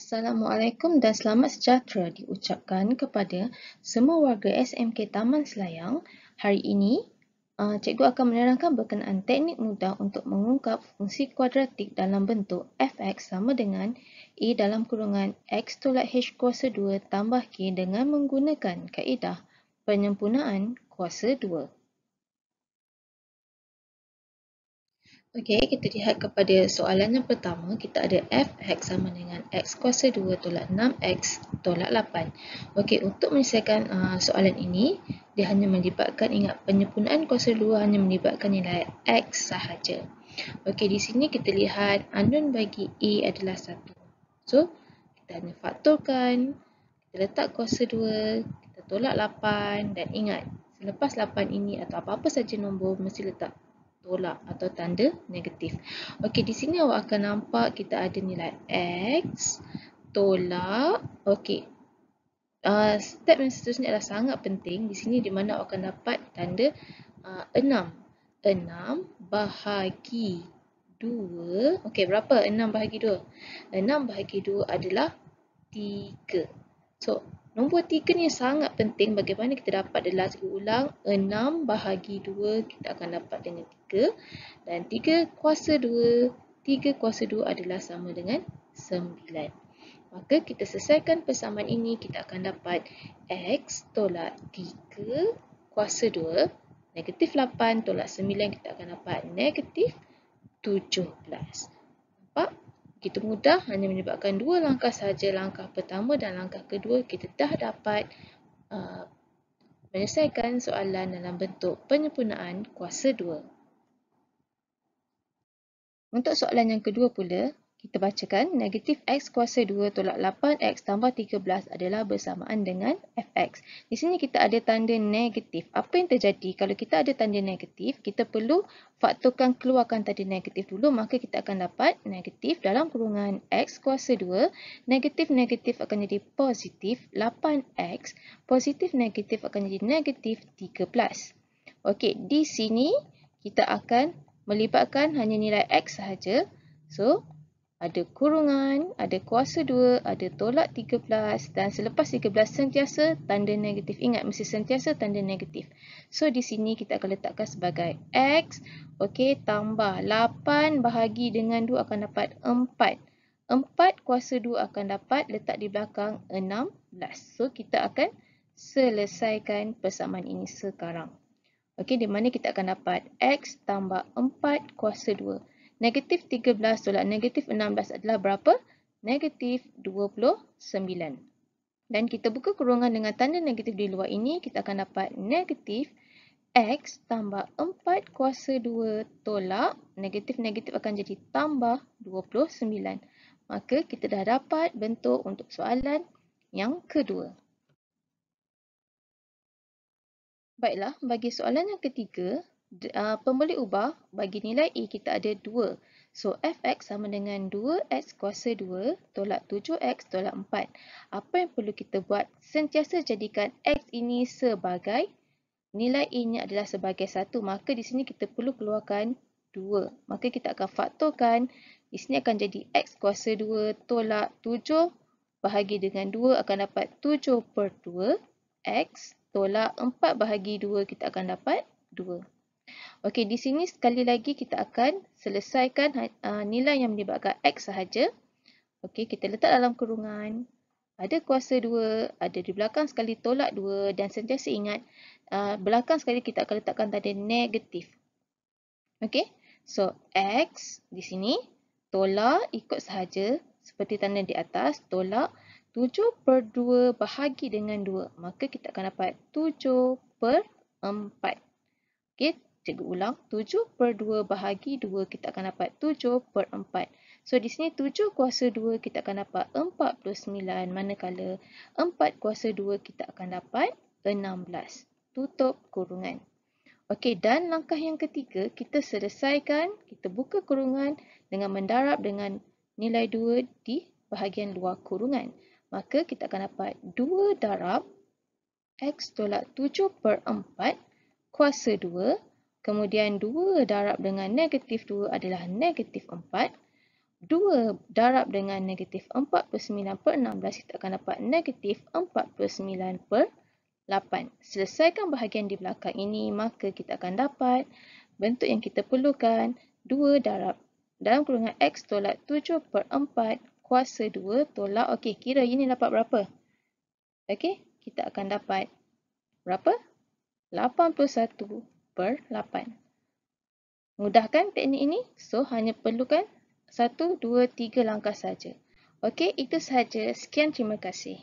Assalamualaikum dan selamat sejahtera diucapkan kepada semua warga SMK Taman Selayang. Hari ini, eh, cikgu akan menerangkan berkenaan teknik mudah untuk mengungkap fungsi kuadratik dalam bentuk fx sama dengan a dalam kurungan x tolak h kuasa 2 tambah k dengan menggunakan kaedah penyempurnaan kuasa 2. Okey, kita lihat kepada soalan yang pertama, kita ada f x sama dengan x kuasa 2 tolak 6x tolak 8. Okey, untuk menyelesaikan uh, soalan ini, dia hanya melibatkan, ingat penyempurnaan kuasa 2 hanya melibatkan nilai x sahaja. Okey, di sini kita lihat anun bagi a e adalah 1. So, kita hanya faktorkan, kita letak kuasa 2, kita tolak 8 dan ingat, selepas 8 ini atau apa-apa saja nombor, mesti letak tolak atau tanda negatif. Okey, di sini awak akan nampak kita ada nilai X tolak. Okey, uh, step yang seterusnya adalah sangat penting. Di sini di mana awak akan dapat tanda uh, enam bahagi dua. Okey, berapa enam bahagi dua? Enam bahagi dua adalah tiga. So, Nombor tiga ni sangat penting bagaimana kita dapat adalah last ulang 6 bahagi 2 kita akan dapat dengan 3 dan 3 kuasa 2 3 kuasa 2 adalah sama dengan 9. Maka kita selesaikan persamaan ini kita akan dapat x tolak 3 kuasa 2 negatif 8 tolak 9 kita akan dapat negatif 17 begitu mudah hanya menyebabkan dua langkah saja langkah pertama dan langkah kedua kita dah dapat uh, menyelesaikan soalan dalam bentuk penyempurnaan kuasa dua. Untuk soalan yang kedua pula kita bacakan negatif X kuasa 2 tolak 8X tambah 13 adalah bersamaan dengan FX. Di sini kita ada tanda negatif. Apa yang terjadi? Kalau kita ada tanda negatif, kita perlu faktorkan keluarkan tanda negatif dulu. Maka kita akan dapat negatif dalam kurungan X kuasa 2. Negatif-negatif akan jadi positif 8X. Positif-negatif akan jadi negatif 13. Okey, di sini kita akan melibatkan hanya nilai X sahaja. So, ada kurungan, ada kuasa 2, ada tolak 13 dan selepas 13 sentiasa tanda negatif. Ingat mesti sentiasa tanda negatif. So di sini kita akan letakkan sebagai X. Okey tambah 8 bahagi dengan 2 akan dapat 4. 4 kuasa 2 akan dapat letak di belakang 16. So kita akan selesaikan persamaan ini sekarang. Okey di mana kita akan dapat X tambah 4 kuasa 2 negatif 13 tolak negatif 16 adalah berapa? Negatif 29. Dan kita buka kurungan dengan tanda negatif di luar ini, kita akan dapat negatif X tambah 4 kuasa 2 tolak negatif-negatif akan jadi tambah 29. Maka kita dah dapat bentuk untuk soalan yang kedua. Baiklah, bagi soalan yang ketiga, uh, pembeli ubah bagi nilai A e kita ada 2. So, fx sama dengan 2x kuasa 2 tolak 7x tolak 4. Apa yang perlu kita buat? Sentiasa jadikan x ini sebagai nilai e A ini adalah sebagai 1. Maka di sini kita perlu keluarkan 2. Maka kita akan faktorkan. Di sini akan jadi x kuasa 2 tolak 7 bahagi dengan 2 akan dapat 7 per 2. x tolak 4 bahagi 2 kita akan dapat 2. Okey, di sini sekali lagi kita akan selesaikan ha, ah, nilai yang melibatkan X sahaja. Okey, kita letak dalam kurungan. Ada kuasa 2, ada di belakang sekali tolak 2 dan sentiasa ingat ah, belakang sekali kita akan letakkan tanda negatif. Okey, so X di sini tolak ikut sahaja seperti tanda di atas tolak 7 per 2 bahagi dengan 2. Maka kita akan dapat 7 per 4. Okey, cikgu ulang, 7 per 2 bahagi 2 kita akan dapat 7 per 4. So di sini 7 kuasa 2 kita akan dapat 49 manakala 4 kuasa 2 kita akan dapat 16. Tutup kurungan. Okey dan langkah yang ketiga kita selesaikan, kita buka kurungan dengan mendarab dengan nilai 2 di bahagian luar kurungan. Maka kita akan dapat 2 darab x tolak 7 per 4 kuasa 2 Kemudian 2 darab dengan negatif 2 adalah negatif 4. 2 darab dengan negatif 4 per 9 per 16 kita akan dapat negatif 4 per 9 per 8. Selesaikan bahagian di belakang ini maka kita akan dapat bentuk yang kita perlukan 2 darab dalam kurungan x tolak 7 per 4 kuasa 2 tolak. Okey, kira ini dapat berapa? Okey, kita akan dapat berapa? 81 per 8. Mudah kan teknik ini? So, hanya perlukan 1, 2, 3 langkah saja. Okey, itu sahaja. Sekian terima kasih.